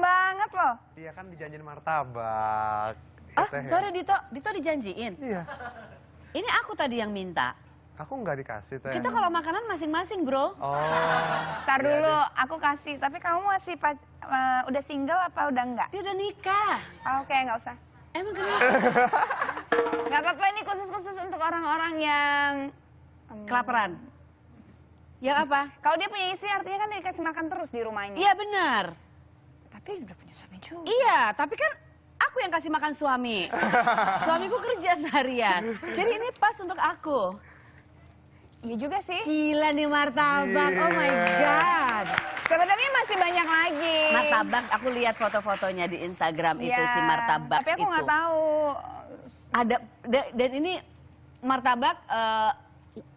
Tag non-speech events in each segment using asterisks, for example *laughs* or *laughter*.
banget loh. Iya kan dijanjiin martabak. Ah, iya, ya. sorry Dito, Dito dijanjiin? Iya. Ini aku tadi yang minta. Aku nggak dikasih teh. Kita kalau makanan masing-masing bro. Oh. Ntar iya, dulu, iya, aku kasih. Tapi kamu masih uh, udah single apa udah enggak? Dia udah nikah. Oh, Oke, okay, nggak usah. Emang kenapa? *laughs* nggak apa-apa ini khusus-khusus untuk orang-orang yang... Um, Kelaparan? Ya apa? Kalau dia punya isi artinya kan dikasih makan terus di rumahnya. Iya benar tapi udah punya suami juga. Iya, tapi kan aku yang kasih makan suami. *laughs* Suamiku kerja seharian. Jadi ini pas untuk aku. Iya juga sih. Gila nih martabak. Yeah. Oh my iya. god. Sebenarnya masih banyak lagi. Martabak, aku lihat foto-fotonya di Instagram yeah. itu iya, si martabak itu. Tapi aku nggak tahu. Ada dan ini martabak uh,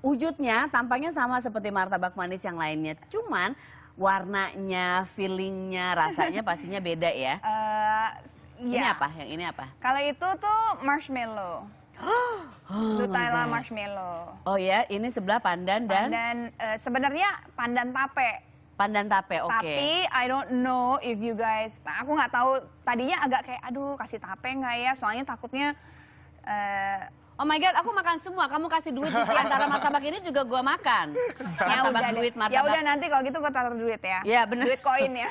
wujudnya tampaknya sama seperti martabak manis yang lainnya. Cuman warnanya, feelingnya, rasanya pastinya beda ya. Uh, *laughs* ya. Ini iya. apa? Yang ini apa? Kalau itu tuh marshmallow. *gasps* Oh, Nutella marshmallow. Oh ya, ini sebelah pandan dan pandan uh, sebenarnya pandan tape. Pandan tape, oke. Okay. Tapi I don't know if you guys, aku nggak tahu. Tadinya agak kayak, aduh kasih tape nggak ya? Soalnya takutnya eh, Oh my God, aku makan semua. Kamu kasih duit di antara martabak ini juga gue makan. Ya martabak ya duit, martabak. Ya udah nanti kalau gitu gue taruh duit ya. Iya benar. Duit koin ya.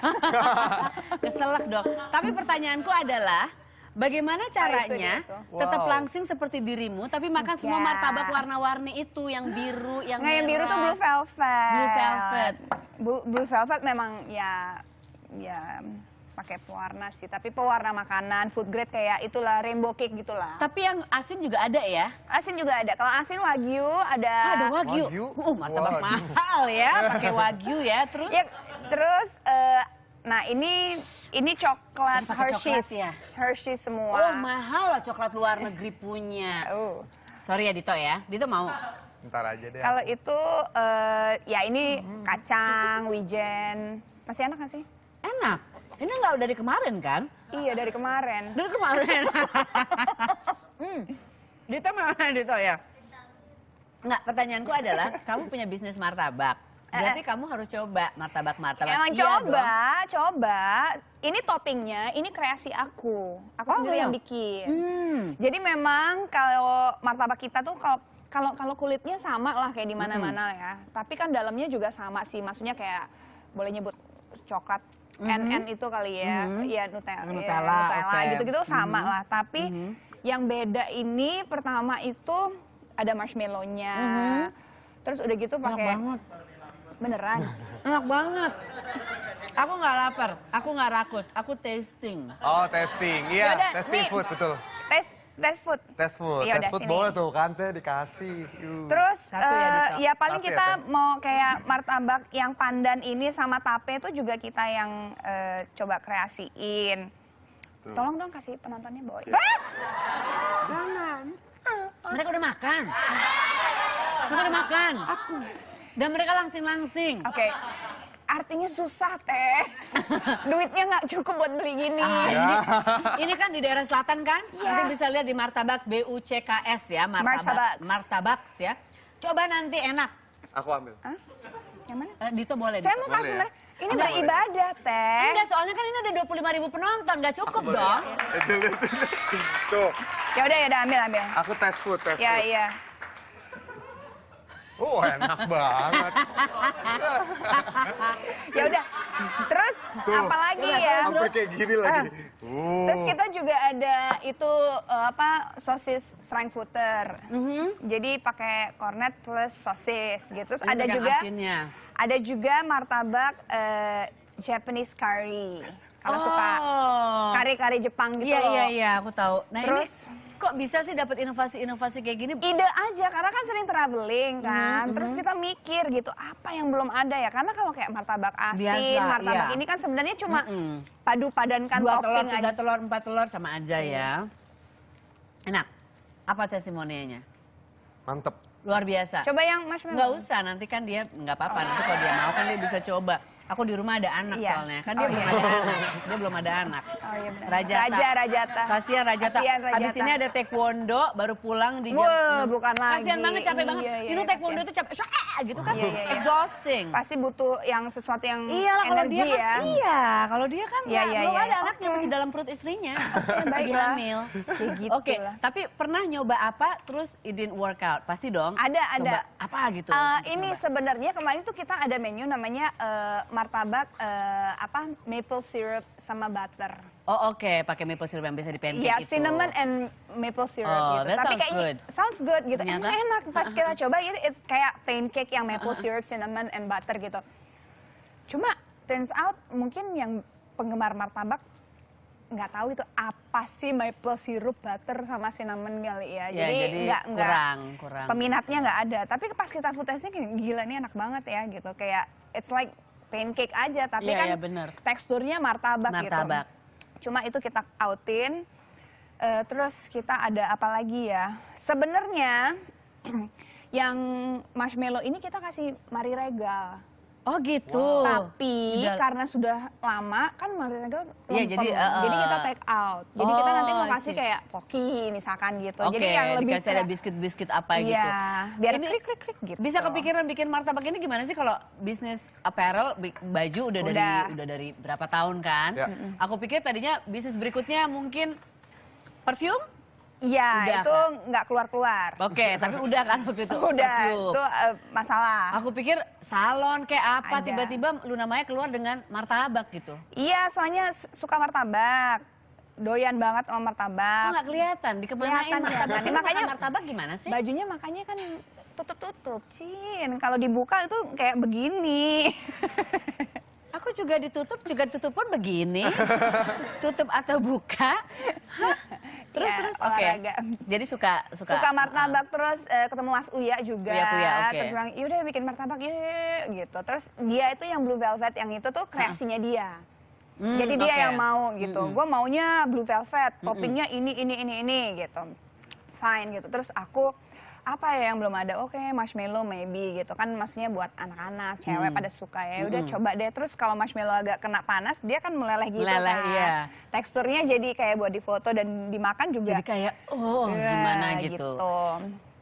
*laughs* Keselak dok. Tapi pertanyaanku adalah, Bagaimana ah, caranya oh, itu, tetap langsing seperti dirimu tapi makan semua martabak warna-warni itu yang biru, yang Nggak, yang biru tuh blue velvet. Blue velvet. Blue, blue velvet memang ya ya pakai pewarna sih, tapi pewarna makanan, food grade kayak itulah rainbow cake gitulah. Tapi yang asin juga ada ya? Asin juga ada. Kalau asin wagyu ada. Ah, ada wagyu. wagyu. Oh, uh, martabak mahal ya, pakai wagyu ya. Terus? Ya, terus uh, Nah ini ini coklat Hershey's, coklat ya? Hershey's semua. Oh mahal loh coklat luar negeri punya. Uh. Sorry ya Dito ya, Dito mau? Ntar aja deh. Kalau itu uh, ya ini hmm. kacang, wijen. Masih enak gak sih? Enak. Ini nggak dari kemarin kan? Iya dari kemarin. Dari kemarin. *laughs* hmm. Dito mana Dito ya? Enggak, pertanyaanku adalah kamu punya bisnis martabak. Eh, Berarti eh. kamu harus coba martabak martabak. Emang iya coba, dong. coba. Ini toppingnya, ini kreasi aku. Aku oh, sendiri yang bikin. Hmm. Jadi memang kalau martabak kita tuh kalau kalau kalau kulitnya sama lah kayak di mana-mana hmm. ya. Tapi kan dalamnya juga sama sih. Maksudnya kayak boleh nyebut coklat mm-hmm. NN itu kali ya, mm-hmm. ya Nutella, Nutella, iya, Nutella okay. gitu-gitu mm-hmm. sama mm-hmm. lah. Tapi mm-hmm. yang beda ini pertama itu ada marshmallownya, mm-hmm. terus udah gitu pakai beneran *laughs* enak banget aku nggak lapar aku nggak rakus aku tasting oh testing, iya Yaudah, testing nih, food betul test Test food. Test food. Yaudah, test food sini. boleh tuh kan teh dikasih. Yuh. Terus uh, ya, eh, ya paling tape ya, kita ya, mau kayak martabak yang pandan ini sama tape itu juga kita yang uh, coba kreasiin. Tuh. Tolong dong kasih penontonnya boy. Ah! Jangan. Ah, mereka udah makan. Mereka udah makan. Aku. Dan mereka langsing-langsing. Oke. Okay artinya susah teh. *laughs* Duitnya nggak cukup buat beli gini. Ah, ya. ini, ini kan di daerah selatan kan? Ya. Nanti bisa lihat di Martabaks BUCKS ya, Martabaks. Martabaks, ya. Coba nanti enak. Aku ambil. Hah? Yang Eh, Dito boleh. Saya Dito. mau kasih mereka. Ya? Ini Enggak beribadah, Teh. Enggak, soalnya kan ini ada 25 ribu penonton. Udah cukup ya? dong. Ya. udah, ya udah ambil, ambil. Aku tes food, tes ya, iya. Oh enak banget. ya udah, terus Tuh, apa lagi ya? Sampai kayak gini lagi. Uh. Terus kita juga ada itu uh, apa sosis frankfurter. Mm -hmm. Jadi pakai cornet plus sosis gitu. Terus ada juga asinnya. ada juga martabak uh, Japanese curry. Kalau oh. suka kari-kari Jepang gitu. Iya iya iya, aku tahu. Nah Terus, ini kok bisa sih dapat inovasi-inovasi kayak gini? Ide aja, karena kan sering traveling kan. Mm -hmm. Terus kita mikir gitu, apa yang belum ada ya? Karena kalau kayak martabak asin, Biasa, martabak iya. ini kan sebenarnya cuma mm -hmm. padu padankan Dua topping telur, tiga telur, empat telur sama aja iya. ya. Enak. Apa testimoninya? Mantep. Luar biasa. Coba yang marshmallow. Gak usah, nanti kan dia nggak apa-apa. Nanti kalau dia mau kan dia bisa coba. Aku di rumah ada anak iya. soalnya, kan dia oh, belum iya. ada anak. *laughs* Dia belum ada anak. Oh iya benar. Rajata. Raja Rajata. Kasihan Rajata. Kasian, Rajata. Habis ini ada taekwondo baru pulang di jam. Wuh, hmm. bukan lagi. Kasihan banget capek iya, banget. Iya, iya, Ini taekwondo itu capek. Shaa! Eh, gitu kan. Iya, iya, iya. Exhausting. Pasti butuh yang sesuatu yang Iyalah, energi dia kan ya. Kan, iya, kalau dia kan iya, iya, belum iya, ada iya. anaknya masih dalam perut istrinya. *laughs* okay, baiklah. Ya, gitu Oke, okay. tapi pernah nyoba apa terus it didn't work out? Pasti dong. Ada, ada. Coba apa gitu? Uh, ini sebenarnya kemarin tuh kita ada menu namanya eh, martabak uh, apa maple syrup sama butter. Oh oke, okay. pakai maple syrup yang biasa di pancake yeah, itu. Iya, cinnamon and maple syrup oh, gitu. That Tapi kayak good. sounds good gitu. Enak, enak, pas kita *laughs* coba itu it's kayak pancake yang maple uh-huh. syrup, cinnamon and butter gitu. Cuma turns out mungkin yang penggemar martabak nggak tahu itu apa sih maple syrup butter sama cinnamon kali ya. ya jadi, jadi nggak kurang, kurang. Peminatnya nggak ada. Tapi pas kita food testing gila ini enak banget ya gitu. Kayak it's like pancake aja tapi yeah, kan yeah, bener. teksturnya martabak, gitu. martabak gitu. Cuma itu kita outin. Uh, terus kita ada apa lagi ya? Sebenarnya *clears throat* yang marshmallow ini kita kasih mari regal. Oh gitu. Wow. Tapi Udah. karena sudah lama kan Marinaga kan iya, lempem. Ya, jadi, uh, jadi kita eh, take out. Jadi oh, kita nanti mau kasih see. kayak poki misalkan gitu. Okay, jadi yang lebih dikasih ada biskuit-biskuit apa ya, gitu. biar klik klik klik gitu. Bisa kepikiran bikin martabak ini gimana sih kalau bisnis apparel baju udah, udah. dari udah dari berapa tahun kan? Ya. Aku pikir tadinya bisnis berikutnya mungkin perfume Iya, itu kan? nggak kan? keluar-keluar. Oke, okay, *laughs* tapi udah kan waktu itu? Udah, perfume. itu uh, masalah. Aku pikir salon kayak apa, tiba-tiba lu namanya keluar dengan martabak gitu. Iya, soalnya suka martabak. Doyan banget sama martabak. Oh, nggak kelihatan? kelihatan, dikemanain martabak. Ya, makanya martabak gimana sih? Bajunya makanya kan tutup-tutup, Cin. Kalau dibuka itu kayak begini. *laughs* Aku juga ditutup, juga tutup pun begini. *laughs* tutup atau buka. Hah? terus ya, terus okay. olahraga. Jadi suka suka suka martabak uh, terus uh, ketemu Mas Uya juga. Uya, Uya, okay. Terus bilang, "Yaudah bikin martabak ya gitu. Terus dia itu yang blue velvet yang itu tuh kreasinya dia. Mm, Jadi dia okay. yang mau gitu. -hmm. hmm. Gue maunya blue velvet, hmm, hmm. toppingnya -hmm. ini ini ini ini gitu. Fine gitu. Terus aku apa ya yang belum ada oke okay, marshmallow maybe gitu kan maksudnya buat anak-anak cewek hmm. pada suka ya udah hmm. coba deh terus kalau marshmallow agak kena panas dia kan meleleh gitu meleleh, kan iya. teksturnya jadi kayak buat di foto dan dimakan juga jadi kayak oh ya, gimana gitu, gitu.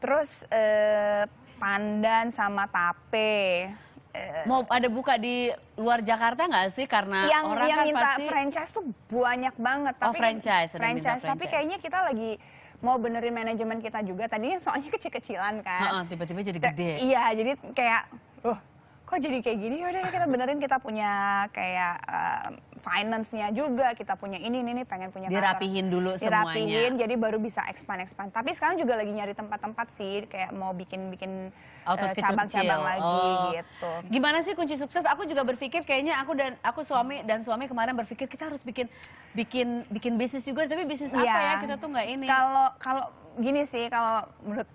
terus eh, pandan sama tape eh, mau ada buka di luar Jakarta nggak sih karena yang, orang yang kan minta pasti... franchise tuh banyak banget oh, tapi oh, franchise, franchise, franchise tapi kayaknya kita lagi mau benerin manajemen kita juga tadinya soalnya kecil-kecilan kan tiba-tiba jadi gede iya jadi kayak uh kok jadi kayak gini udah ya kita benerin kita punya kayak uh, finance-nya juga kita punya ini ini, ini pengen punya dirapihin kantor. dulu dirapihin, semuanya jadi baru bisa expand expand tapi sekarang juga lagi nyari tempat-tempat sih kayak mau bikin bikin eh, cabang-cabang uh, lagi oh. gitu gimana sih kunci sukses aku juga berpikir kayaknya aku dan aku suami dan suami kemarin berpikir kita harus bikin bikin bikin bisnis juga tapi bisnis yeah. apa iya. ya kita tuh nggak ini kalau kalau gini sih kalau menurut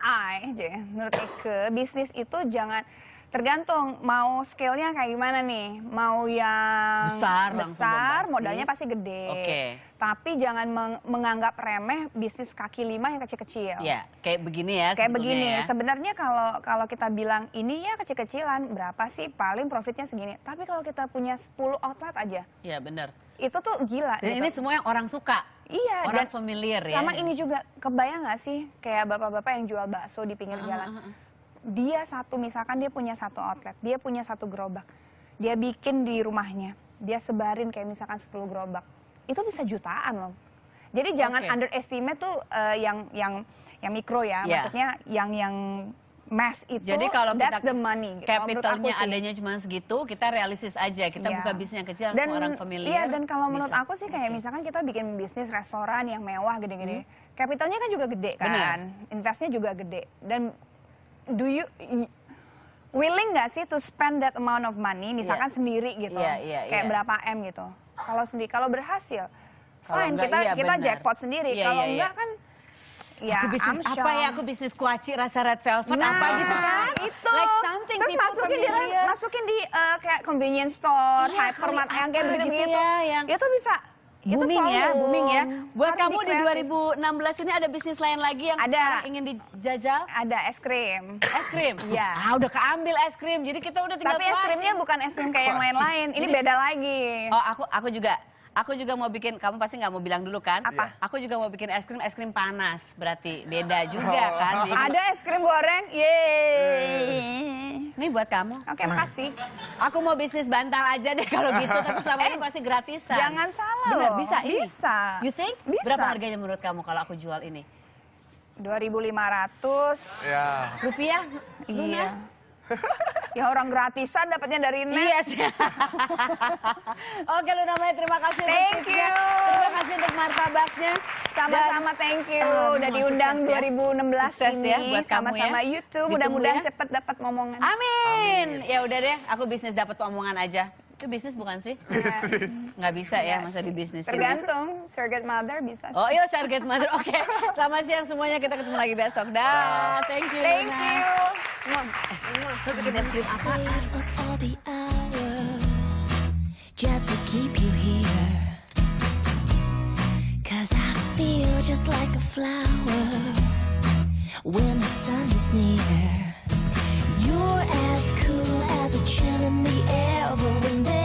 I ya, menurut ke bisnis itu jangan Tergantung mau scale kayak gimana nih. Mau yang besar, besar modalnya pasti gede. Okay. Tapi jangan meng menganggap remeh bisnis kaki lima yang kecil-kecil. Ya, kayak begini ya. Kayak begini. Ya. Sebenarnya kalau kalau kita bilang ini ya kecil-kecilan, berapa sih paling profitnya segini. Tapi kalau kita punya 10 outlet aja. Iya, benar. Itu tuh gila. Dan gitu. ini semua yang orang suka. Iya, orang dan familiar sama ya. Sama ini juga kebayang gak sih kayak bapak-bapak yang jual bakso di pinggir uh ah, -huh. jalan ah, ah, dia satu misalkan dia punya satu outlet, dia punya satu gerobak. Dia bikin di rumahnya, dia sebarin kayak misalkan 10 gerobak. Itu bisa jutaan loh. Jadi jangan okay. underestimate tuh uh, yang yang yang mikro ya, yeah. maksudnya yang yang mass itu Jadi kalau that's kita the money. Capitalnya adanya cuma segitu, kita realistis aja. Kita yeah. buka bisnis yang kecil dan, orang familiar. Iya, dan kalau menurut aku sih kayak okay. misalkan kita bikin bisnis restoran yang mewah gede-gede. Hmm. kan juga gede kan. Investnya juga gede. Dan do you willing nggak sih to spend that amount of money iya. misalkan yeah. sendiri gitu yeah, yeah, kayak iya. berapa m gitu kalau sendiri kalau berhasil fine enggak, kita iya, kita bener. jackpot sendiri yeah, kalau yeah, iya. enggak yeah. kan ya, aku bisnis I'm apa sure. ya aku bisnis kuaci rasa red velvet nah, apa gitu kan itu like something terus masukin di masukin di uh, kayak convenience store yeah, hypermart yang kayak begitu gitu, gitu ya, yang... itu bisa booming ya, booming ya. Buat Harus kamu di, di 2016 ini ada bisnis lain lagi yang ada. sekarang ingin dijajal? Ada es krim. Es krim? *laughs* Iya. ah, udah keambil es krim. Jadi kita udah tinggal Tapi es krimnya bukan es krim kayak yang lain-lain. Ini Jadi, beda lagi. Oh, aku aku juga Aku juga mau bikin, kamu pasti nggak mau bilang dulu kan? Apa? Iya. Aku juga mau bikin es krim, es krim panas. Berarti beda oh. juga kan? Ada es krim goreng, yeay. Ini buat kamu. Oke, okay, nah. makasih. Aku mau bisnis bantal aja deh kalau gitu, tapi selama eh, ini pasti gratisan. Jangan salah Bener, loh. bisa ini? Bisa. You think? Bisa. Berapa harganya menurut kamu kalau aku jual ini? 2500 ya. rupiah. Iya. Luna. *laughs* ya orang gratisan dapatnya dari net. Iya sih. *laughs* Oke Luna Maya terima kasih. Thank you. Terima kasih untuk martabaknya. Sama-sama thank you uh, udah diundang sukses 2016 ya. sukses ya ini ya, sama-sama ya. YouTube mudah-mudahan ya. cepet dapat omongan. Amin. Amin. Ya udah deh aku bisnis dapat omongan aja. Itu bisnis bukan sih? *laughs* Bisnis. Nggak bisa ya masa di bisnis. Tergantung, surrogate mother bisa. Sih. Oh iya surrogate mother, oke. Okay. Selamat siang semuanya, kita ketemu lagi besok. Dah, thank you. Thank Luna. you. Save up all the hours just to keep you here. Cause I feel just like a flower when the sun is near. You're as cool as a chill in the air, but when